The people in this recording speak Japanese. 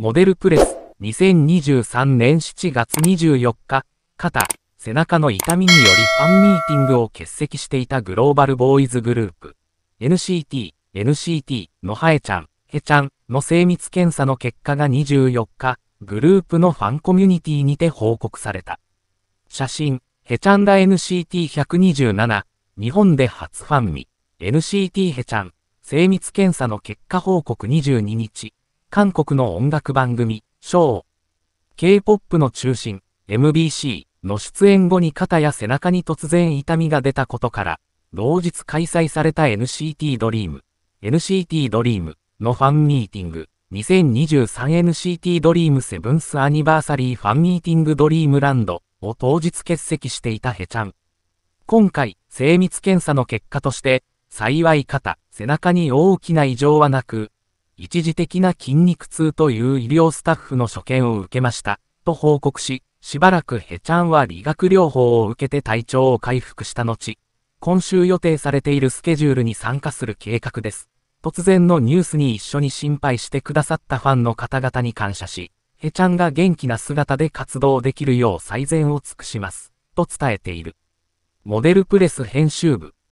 モデルプレス、2023年7月24日、肩、背中の痛みによりファンミーティングを欠席していたグローバルボーイズグループ、NCT、NCT のハエちゃん、ヘちゃんの精密検査の結果が24日、グループのファンコミュニティにて報告された。写真、ヘちゃんだ NCT127、日本で初ファンミ、NCT ヘちゃん、精密検査の結果報告22日、韓国の音楽番組、ショー、K-POP の中心、MBC の出演後に肩や背中に突然痛みが出たことから、同日開催された NCT ドリーム、NCT ドリームのファンミーティング、2023NCT ドリームセブンスアニバーサリーファンミーティングドリームランドを当日欠席していたヘチャン。今回、精密検査の結果として、幸い肩、背中に大きな異常はなく、一時的な筋肉痛という医療スタッフの所見を受けました、と報告し、しばらくヘちゃんは理学療法を受けて体調を回復した後、今週予定されているスケジュールに参加する計画です。突然のニュースに一緒に心配してくださったファンの方々に感謝し、ヘちゃんが元気な姿で活動できるよう最善を尽くします、と伝えている。モデルプレス編集部